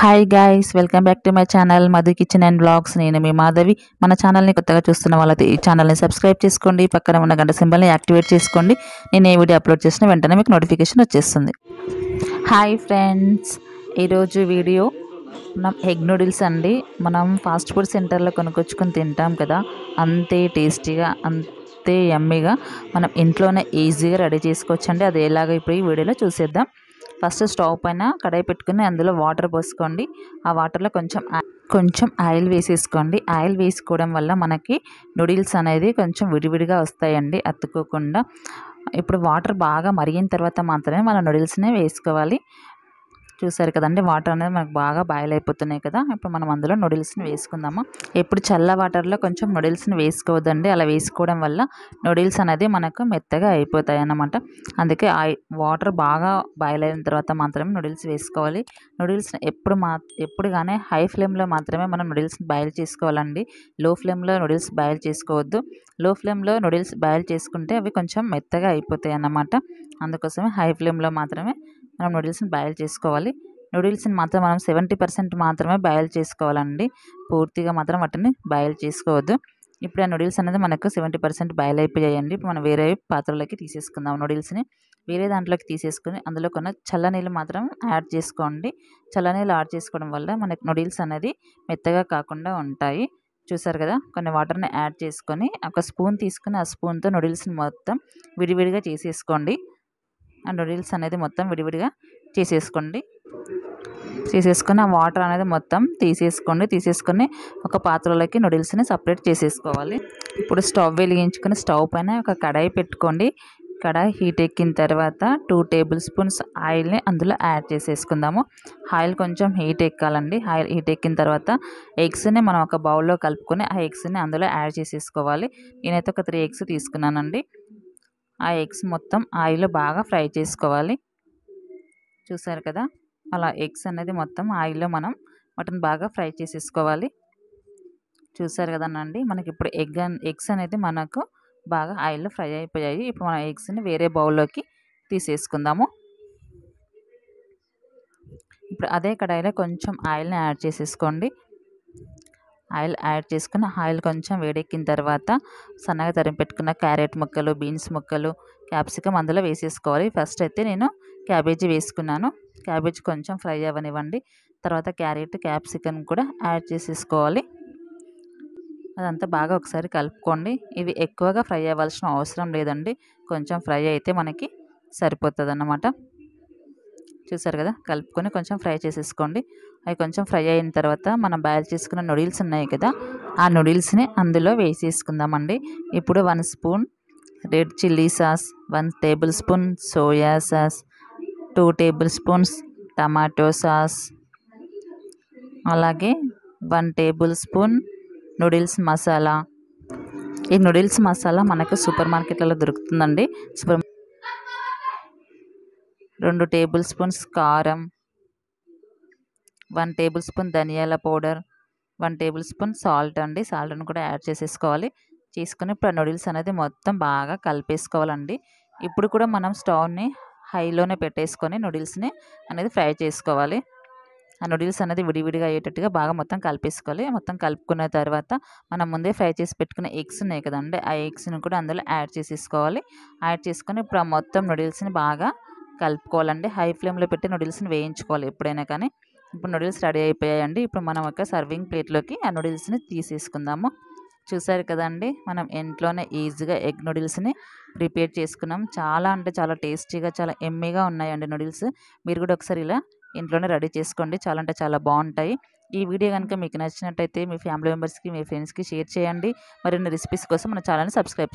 hi guys welcome back to my channel Madhu kitchen and blogs నేను మీ మాధవి మన ఛానల్ని కొత్తగా చూస్తున్న వాళ్ళది ఈ ఛానల్ని సబ్స్క్రైబ్ చేసుకోండి పక్కన ఉన్న గంట సింబల్ని యాక్టివేట్ చేసుకోండి నేను ఏ వీడియో అప్లోడ్ చేసినా వెంటనే మీకు నోటిఫికేషన్ వచ్చేస్తుంది హాయ్ ఫ్రెండ్స్ ఈరోజు వీడియో మనం ఎగ్ నూడిల్స్ అండి మనం ఫాస్ట్ ఫుడ్ సెంటర్లో కొనుక్కొచ్చుకొని తింటాం కదా అంతే టేస్టీగా అంతే యమ్మీగా మనం ఇంట్లోనే ఈజీగా రెడీ చేసుకోవచ్చండి అది ఎలాగ ఇప్పుడు ఈ వీడియోలో చూసేద్దాం ఫస్ట్ స్టవ్ పైన కడాయి పెట్టుకుని అందులో వాటర్ పోసుకోండి ఆ వాటర్లో కొంచెం కొంచెం ఆయిల్ వేసేసుకోండి ఆయిల్ వేసుకోవడం వల్ల మనకి నూడిల్స్ అనేది కొంచెం విడివిడిగా వస్తాయండి అతుక్కోకుండా ఇప్పుడు వాటర్ బాగా మరిగిన తర్వాత మాత్రమే మన నూడిల్స్ని వేసుకోవాలి చూసారు కదండి వాటర్ అనేది మనకు బాగా బాయిల్ అయిపోతున్నాయి కదా ఇప్పుడు మనం అందులో నూడిల్స్ని వేసుకుందాము ఎప్పుడు చల్ల వాటర్లో కొంచెం నూడిల్స్ని వేసుకోవద్దండి అలా వేసుకోవడం వల్ల నూడిల్స్ అనేది మనకు మెత్తగా అయిపోతాయి అన్నమాట అందుకే ఆ వాటర్ బాగా బాయిల్ అయిన తర్వాత మాత్రమే నూడిల్స్ వేసుకోవాలి నూడిల్స్ ఎప్పుడు మా ఎప్పుడు కానీ హై ఫ్లేమ్లో మాత్రమే మనం నూడిల్స్ని బాయిల్ చేసుకోవాలండి లో ఫ్లేమ్లో నూడిల్స్ బాయిల్ చేసుకోవద్దు లో ఫ్లేమ్లో నూడిల్స్ బాయిల్ చేసుకుంటే అవి కొంచెం మెత్తగా అయిపోతాయి అన్నమాట అందుకోసమే హై ఫ్లేమ్లో మాత్రమే మనం నూడిల్స్ని బాయిల్ చేసుకోవాలి నూడిల్స్ని మాత్రం మనం సెవెంటీ పర్సెంట్ మాత్రమే బాయిల్ చేసుకోవాలండి పూర్తిగా మాత్రం వాటిని బాయిల్ చేసుకోవద్దు ఇప్పుడు ఆ నూడిల్స్ అనేది మనకు సెవెంటీ పర్సెంట్ బాయిల్ అయిపోయాయండి ఇప్పుడు మనం వేరే పాత్రలోకి తీసేసుకుందాం నూడిల్స్ని వేరే దాంట్లోకి తీసేసుకుని అందులో కొన్ని చల్లనీళ్ళు మాత్రం యాడ్ చేసుకోండి చల్లనీళ్ళు యాడ్ చేసుకోవడం వల్ల మనకు నూడిల్స్ అనేది మెత్తగా కాకుండా ఉంటాయి చూసారు కదా కొన్ని వాటర్ని యాడ్ చేసుకొని ఒక స్పూన్ తీసుకుని ఆ స్పూన్తో నూడిల్స్ని మొత్తం విడివిడిగా చేసేసుకోండి అండ్ నూడిల్స్ అనేది మొత్తం విడివిడిగా చేసేసుకోండి తీసేసుకొని ఆ వాటర్ అనేది మొత్తం తీసేసుకోండి తీసేసుకొని ఒక పాత్రలోకి నూడిల్స్ని సపరేట్ చేసేసుకోవాలి ఇప్పుడు స్టవ్ వెలిగించుకొని స్టవ్ పైన ఒక కడాయి పెట్టుకోండి కడాయి హీట్ ఎక్కిన తర్వాత టూ టేబుల్ స్పూన్స్ ఆయిల్ని అందులో యాడ్ చేసేసుకుందాము ఆయిల్ కొంచెం హీట్ ఎక్కాలండి ఆయిల్ హీట్ ఎక్కిన తర్వాత ఎగ్స్ని మనం ఒక బౌల్లో కలుపుకొని ఆ ఎగ్స్ని అందులో యాడ్ చేసేసుకోవాలి నేనైతే ఒక త్రీ ఎగ్స్ తీసుకున్నానండి ఆ ఎగ్స్ మొత్తం ఆయిల్లో బాగా ఫ్రై చేసుకోవాలి చూసారు కదా అలా ఎగ్స్ అనేది మొత్తం ఆయిల్లో మనం మటన్ బాగా ఫ్రై చేసేసుకోవాలి చూసారు కదనండి మనకి ఇప్పుడు ఎగ్ ఎగ్స్ అనేది మనకు బాగా ఆయిల్లో ఫ్రై అయిపోయాయి ఇప్పుడు మనం ఎగ్స్ని వేరే బౌల్లోకి తీసేసుకుందాము ఇప్పుడు అదే కడాయిలో కొంచెం ఆయిల్ని యాడ్ చేసేసుకోండి ఆయిల్ యాడ్ చేసుకుని ఆయిల్ కొంచెం వేడెక్కిన తర్వాత సన్నగా తరిగి పెట్టుకున్న క్యారెట్ ముక్కలు బీన్స్ ముక్కలు క్యాప్సికమ్ అందులో వేసేసుకోవాలి ఫస్ట్ అయితే నేను క్యాబేజీ వేసుకున్నాను క్యాబేజీ కొంచెం ఫ్రై అవ్వనివ్వండి తర్వాత క్యారెట్ క్యాప్సికమ్ కూడా యాడ్ చేసేసుకోవాలి అదంతా బాగా ఒకసారి కలుపుకోండి ఇవి ఎక్కువగా ఫ్రై అవ్వాల్సిన అవసరం లేదండి కొంచెం ఫ్రై అయితే మనకి సరిపోతుంది అన్నమాట చూసారు కదా కలుపుకొని కొంచెం ఫ్రై చేసేసుకోండి అవి కొంచెం ఫ్రై అయిన తర్వాత మనం బాయిల్ చేసుకున్న నూడిల్స్ ఉన్నాయి కదా ఆ నూడిల్స్ని అందులో వేసేసుకుందామండి ఇప్పుడు one spoon red chilli sauce one tablespoon soya sauce two tablespoons tomato sauce అలాగే one tablespoon noodles masala ఈ నూడిల్స్ మసాలా మనకు సూపర్ మార్కెట్లలో దొరుకుతుందండి సూపర్ రెండు టేబుల్ స్పూన్స్ కారం వన్ టేబుల్ స్పూన్ ధనియాల powder one tablespoon salt అండి సాల్ట్ని కూడా యాడ్ చేసేసుకోవాలి చేసుకుని ఇప్పుడు నూడిల్స్ అనేది మొత్తం బాగా కలిపేసుకోవాలండి ఇప్పుడు కూడా మనం స్టవ్ని హైలోనే పెట్టేసుకొని నూడిల్స్ని అనేది ఫ్రై చేసుకోవాలి ఆ నూడిల్స్ అనేది విడివిడిగా అయ్యేటట్టుగా బాగా మొత్తం కలిపేసుకోవాలి మొత్తం కలుపుకున్న తర్వాత మనం ముందే ఫ్రై చేసి పెట్టుకున్న ఎగ్స్ ఉన్నాయి కదండి ఆ ఎగ్స్ని కూడా అందులో యాడ్ చేసేసుకోవాలి యాడ్ చేసుకొని ఇప్పుడు ఆ మొత్తం నూడిల్స్ని బాగా కలుపుకోవాలండి హై ఫ్లేమ్లో పెట్టి నూడిల్స్ని వేయించుకోవాలి ఎప్పుడైనా కానీ ఇప్పుడు నూడిల్స్ రెడీ అయిపోయాయండి ఇప్పుడు మనం ఒక సర్వింగ్ ప్లేట్లోకి ఆ నూడిల్స్ని తీసేసుకుందాము చూసారు కదండి మనం ఇంట్లోనే ఈజీగా ఎగ్ నూడిల్స్ని ప్రిపేర్ చేసుకున్నాం చాలా అంటే చాలా టేస్టీగా చాలా ఎమ్మీగా ఉన్నాయండి నూడిల్స్ మీరు కూడా ఒకసారి ఇలా ఇంట్లోనే రెడీ చేసుకోండి చాలా అంటే చాలా బాగుంటాయి ఈ వీడియో కనుక మీకు నచ్చినట్టయితే మీ ఫ్యామిలీ మెంబర్స్కి మీ ఫ్రెండ్స్కి షేర్ చేయండి మరిన్ని రెసిపీస్ కోసం మన ఛానల్ని సబ్స్క్రైబ్